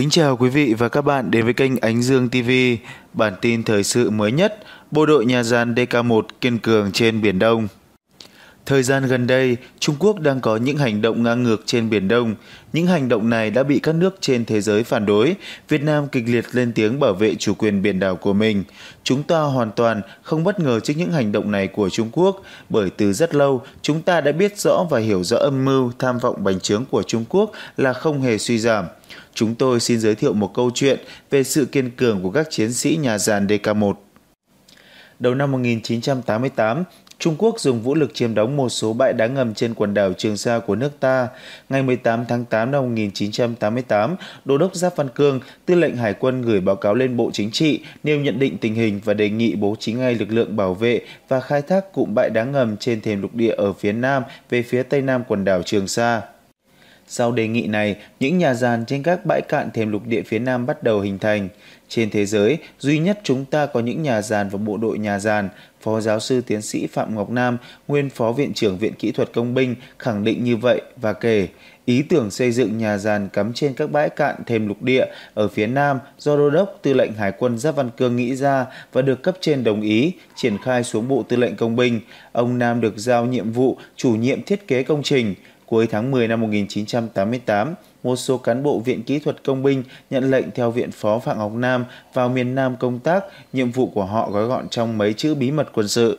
Kính chào quý vị và các bạn đến với kênh Ánh Dương TV, bản tin thời sự mới nhất, bộ đội nhà gian DK1 kiên cường trên Biển Đông. Thời gian gần đây, Trung Quốc đang có những hành động ngang ngược trên Biển Đông. Những hành động này đã bị các nước trên thế giới phản đối. Việt Nam kịch liệt lên tiếng bảo vệ chủ quyền biển đảo của mình. Chúng ta hoàn toàn không bất ngờ trước những hành động này của Trung Quốc, bởi từ rất lâu, chúng ta đã biết rõ và hiểu rõ âm mưu tham vọng bành trướng của Trung Quốc là không hề suy giảm. Chúng tôi xin giới thiệu một câu chuyện về sự kiên cường của các chiến sĩ nhà giàn DK1. Đầu năm 1988, Trung Quốc dùng vũ lực chiếm đóng một số bãi đá ngầm trên quần đảo Trường Sa của nước ta. Ngày 18 tháng 8 năm 1988, Đô đốc Giáp Văn Cương, tư lệnh Hải quân gửi báo cáo lên Bộ Chính trị, nêu nhận định tình hình và đề nghị bố trí ngay lực lượng bảo vệ và khai thác cụm bãi đá ngầm trên thềm lục địa ở phía nam về phía tây nam quần đảo Trường Sa. Sau đề nghị này, những nhà giàn trên các bãi cạn thềm lục địa phía Nam bắt đầu hình thành. Trên thế giới, duy nhất chúng ta có những nhà giàn và bộ đội nhà giàn, Phó giáo sư tiến sĩ Phạm Ngọc Nam, nguyên Phó Viện trưởng Viện Kỹ thuật Công binh, khẳng định như vậy và kể, ý tưởng xây dựng nhà giàn cắm trên các bãi cạn thêm lục địa ở phía Nam do Đô đốc Tư lệnh Hải quân Giáp Văn Cương nghĩ ra và được cấp trên đồng ý triển khai xuống Bộ Tư lệnh Công binh. Ông Nam được giao nhiệm vụ chủ nhiệm thiết kế công trình, Cuối tháng 10 năm 1988, một số cán bộ Viện Kỹ thuật Công binh nhận lệnh theo Viện Phó Phạm Ngọc Nam vào miền Nam công tác, nhiệm vụ của họ gói gọn trong mấy chữ bí mật quân sự.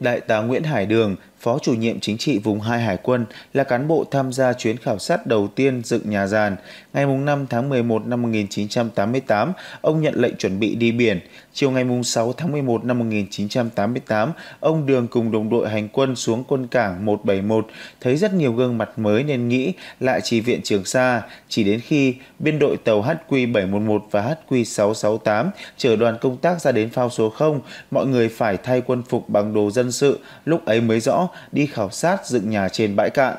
Đại tá Nguyễn Hải Đường, Phó chủ nhiệm chính trị vùng 2 Hải quân là cán bộ tham gia chuyến khảo sát đầu tiên dựng nhà giàn. Ngày 5 tháng 11 năm 1988, ông nhận lệnh chuẩn bị đi biển. Chiều ngày 6 tháng 11 năm 1988, ông Đường cùng đồng đội hành quân xuống quân cảng 171, thấy rất nhiều gương mặt mới nên nghĩ lại chỉ viện Trường Sa. Chỉ đến khi biên đội tàu HQ711 và HQ668 chở đoàn công tác ra đến phao số 0, mọi người phải thay quân phục bằng đồ dân sự, lúc ấy mới rõ đi khảo sát dựng nhà trên bãi cạn.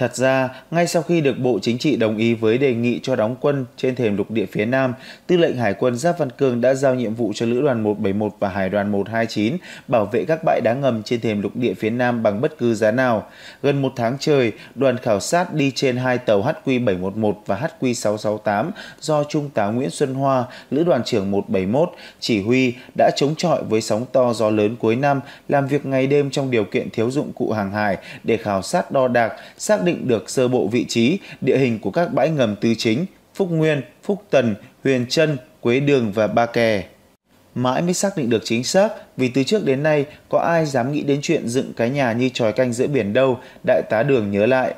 Thật ra, ngay sau khi được Bộ Chính trị đồng ý với đề nghị cho đóng quân trên thềm lục địa phía Nam, Tư lệnh Hải quân Giáp Văn Cường đã giao nhiệm vụ cho Lữ đoàn 171 và Hải đoàn 129 bảo vệ các bãi đá ngầm trên thềm lục địa phía Nam bằng bất cứ giá nào. Gần một tháng trời, đoàn khảo sát đi trên hai tàu HQ711 và HQ668 do Trung tá Nguyễn Xuân Hoa, Lữ đoàn trưởng 171, chỉ huy đã chống chọi với sóng to gió lớn cuối năm, làm việc ngày đêm trong điều kiện thiếu dụng cụ hàng hải để khảo sát đo đạc, xác định định được sơ bộ vị trí, địa hình của các bãi ngầm tư chính Phúc Nguyên, Phúc Tần, Huyền Trân, Quế Đường và Ba Kè. Mãi mới xác định được chính xác vì từ trước đến nay có ai dám nghĩ đến chuyện dựng cái nhà như tròi canh giữa biển đâu, đại tá Đường nhớ lại.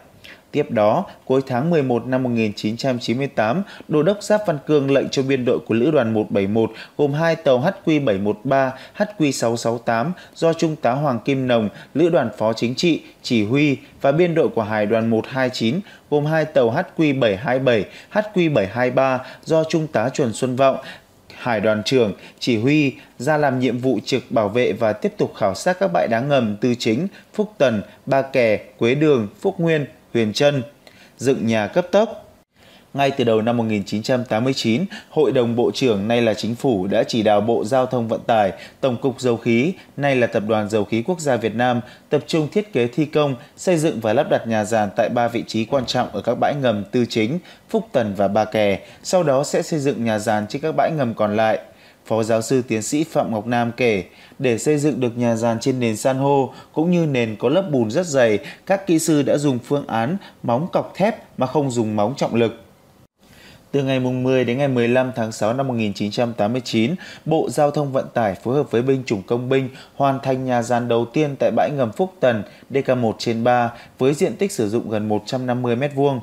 Tiếp đó, cuối tháng 11 năm 1998, Đô đốc Giáp Văn Cương lệnh cho biên đội của Lữ đoàn 171 gồm hai tàu HQ-713, HQ-668 do Trung tá Hoàng Kim Nồng, Lữ đoàn Phó Chính trị, chỉ huy và biên đội của Hải đoàn 129 gồm hai tàu HQ-727, HQ-723 do Trung tá Chuẩn Xuân Vọng, hải đoàn trưởng, chỉ huy ra làm nhiệm vụ trực bảo vệ và tiếp tục khảo sát các bãi đá ngầm Tư Chính, Phúc Tần, Ba Kè, Quế Đường, Phúc Nguyên, Huyền Trân, dựng nhà cấp tốc. Ngay từ đầu năm 1989, Hội đồng Bộ trưởng nay là Chính phủ đã chỉ đạo Bộ Giao thông Vận tải, Tổng cục Dầu khí, nay là Tập đoàn Dầu khí Quốc gia Việt Nam, tập trung thiết kế thi công, xây dựng và lắp đặt nhà giàn tại ba vị trí quan trọng ở các bãi ngầm Tư Chính, Phúc Tần và Ba Kè, sau đó sẽ xây dựng nhà giàn trên các bãi ngầm còn lại – Phó giáo sư tiến sĩ Phạm Ngọc Nam kể, để xây dựng được nhà giàn trên nền san hô cũng như nền có lớp bùn rất dày, các kỹ sư đã dùng phương án móng cọc thép mà không dùng móng trọng lực. Từ ngày 10 đến ngày 15 tháng 6 năm 1989, Bộ Giao thông Vận tải phối hợp với binh chủng công binh hoàn thành nhà giàn đầu tiên tại bãi ngầm Phúc Tần DK1 trên 3 với diện tích sử dụng gần 150 m2.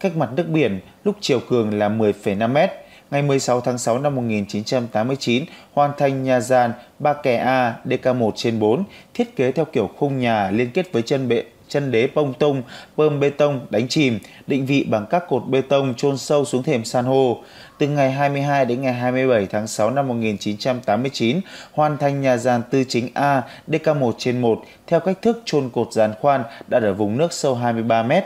Cách mặt nước biển lúc chiều cường là 10,5 m ngày 16 tháng 6 năm 1989 hoàn thành nhà giàn ba kè A DK1 trên 4, thiết kế theo kiểu khung nhà liên kết với chân bệ chân đế bông tông bơm bê tông đánh chìm, định vị bằng các cột bê tông chôn sâu xuống thềm san hô. Từ ngày 22 đến ngày 27 tháng 6 năm 1989, hoàn thành nhà giàn tư chính A DK1 trên 1 theo cách thức chôn cột giàn khoan đặt ở vùng nước sâu 23 mét.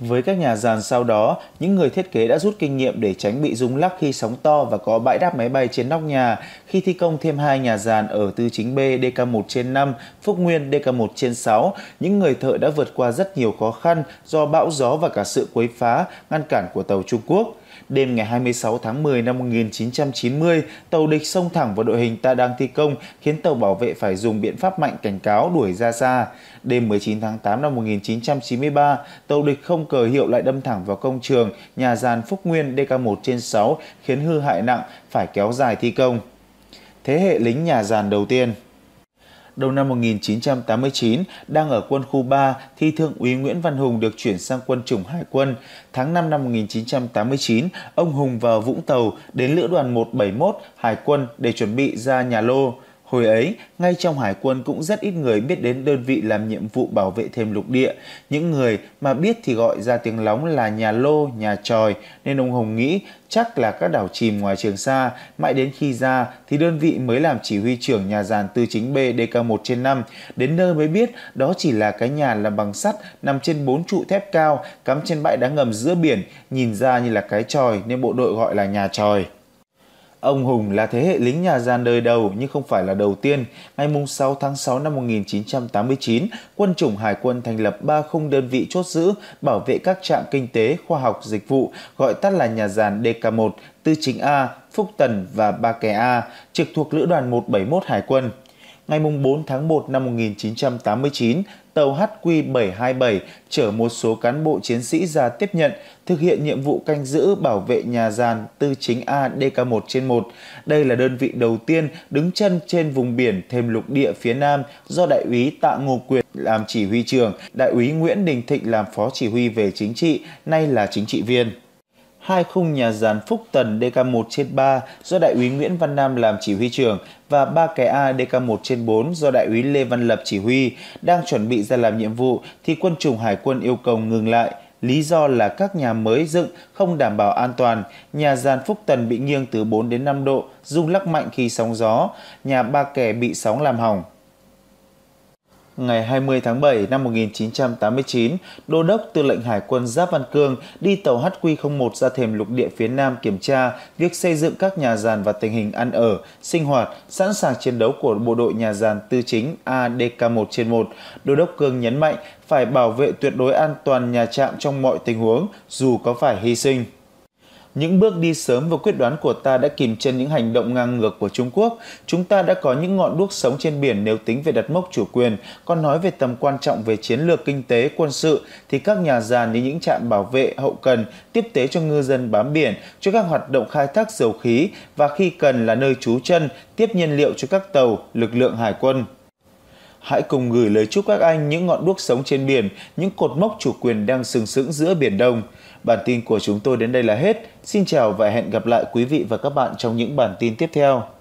Với các nhà giàn sau đó, những người thiết kế đã rút kinh nghiệm để tránh bị rung lắc khi sóng to và có bãi đáp máy bay trên nóc nhà. Khi thi công thêm hai nhà giàn ở tư chính B DK1 trên 5, Phúc Nguyên DK1 trên 6, những người thợ đã vượt qua rất nhiều khó khăn do bão gió và cả sự quấy phá, ngăn cản của tàu Trung Quốc. Đêm ngày 26 tháng 10 năm 1990, tàu địch xông thẳng vào đội hình ta đang thi công khiến tàu bảo vệ phải dùng biện pháp mạnh cảnh cáo đuổi ra xa. Đêm 19 tháng 8 năm 1993, tàu địch không cờ hiệu lại đâm thẳng vào công trường nhà giàn Phúc Nguyên DK1 trên 6 khiến hư hại nặng phải kéo dài thi công. Thế hệ lính nhà giàn đầu tiên đầu năm 1989 đang ở quân khu 3 thì Thượng úy Nguyễn Văn Hùng được chuyển sang quân chủng Hải quân. Tháng 5 năm 1989, ông Hùng vào Vũng Tàu đến lữ đoàn 171 Hải quân để chuẩn bị ra nhà Lô. Hồi ấy, ngay trong hải quân cũng rất ít người biết đến đơn vị làm nhiệm vụ bảo vệ thêm lục địa. Những người mà biết thì gọi ra tiếng lóng là nhà lô, nhà tròi, nên ông Hồng nghĩ chắc là các đảo chìm ngoài Trường Sa. Mãi đến khi ra thì đơn vị mới làm chỉ huy trưởng nhà giàn tư chính B DK1 trên 5. Đến nơi mới biết đó chỉ là cái nhà làm bằng sắt nằm trên bốn trụ thép cao, cắm trên bãi đá ngầm giữa biển, nhìn ra như là cái tròi nên bộ đội gọi là nhà tròi. Ông Hùng là thế hệ lính nhà gian đời đầu nhưng không phải là đầu tiên. Ngày 6 tháng 6 năm 1989, quân chủng Hải quân thành lập 3 khung đơn vị chốt giữ bảo vệ các trạm kinh tế, khoa học, dịch vụ, gọi tắt là nhà giàn DK1, Tư Chính A, Phúc Tần và Ba Kè A, trực thuộc Lữ đoàn 171 Hải quân ngày 4 tháng 1 năm 1989, tàu HQ727 chở một số cán bộ chiến sĩ ra tiếp nhận, thực hiện nhiệm vụ canh giữ bảo vệ nhà giàn tư chính A DK1 trên 1. Đây là đơn vị đầu tiên đứng chân trên vùng biển thêm lục địa phía Nam do Đại úy Tạ Ngô Quyền làm chỉ huy trưởng, Đại úy Nguyễn Đình Thịnh làm phó chỉ huy về chính trị, nay là chính trị viên hai khung nhà giàn Phúc Tần DK1 trên 3 do Đại úy Nguyễn Văn Nam làm chỉ huy trưởng và ba cái A DK1 trên 4 do Đại úy Lê Văn Lập chỉ huy đang chuẩn bị ra làm nhiệm vụ thì quân chủng hải quân yêu cầu ngừng lại Lý do là các nhà mới dựng không đảm bảo an toàn, nhà giàn Phúc Tần bị nghiêng từ 4 đến 5 độ, rung lắc mạnh khi sóng gió, nhà ba kè bị sóng làm hỏng ngày 20 tháng 7 năm 1989, Đô đốc Tư lệnh Hải quân Giáp Văn Cương đi tàu HQ01 ra thềm lục địa phía Nam kiểm tra việc xây dựng các nhà giàn và tình hình ăn ở, sinh hoạt, sẵn sàng chiến đấu của bộ đội nhà giàn tư chính ADK1 trên 1. Đô đốc Cương nhấn mạnh phải bảo vệ tuyệt đối an toàn nhà trạm trong mọi tình huống, dù có phải hy sinh. Những bước đi sớm và quyết đoán của ta đã kìm chân những hành động ngang ngược của Trung Quốc. Chúng ta đã có những ngọn đuốc sống trên biển nếu tính về đặt mốc chủ quyền. Còn nói về tầm quan trọng về chiến lược kinh tế, quân sự thì các nhà giàn như những trạm bảo vệ, hậu cần, tiếp tế cho ngư dân bám biển, cho các hoạt động khai thác dầu khí và khi cần là nơi trú chân, tiếp nhiên liệu cho các tàu, lực lượng hải quân. Hãy cùng gửi lời chúc các anh những ngọn đuốc sống trên biển, những cột mốc chủ quyền đang sừng sững giữa Biển Đông. Bản tin của chúng tôi đến đây là hết. Xin chào và hẹn gặp lại quý vị và các bạn trong những bản tin tiếp theo.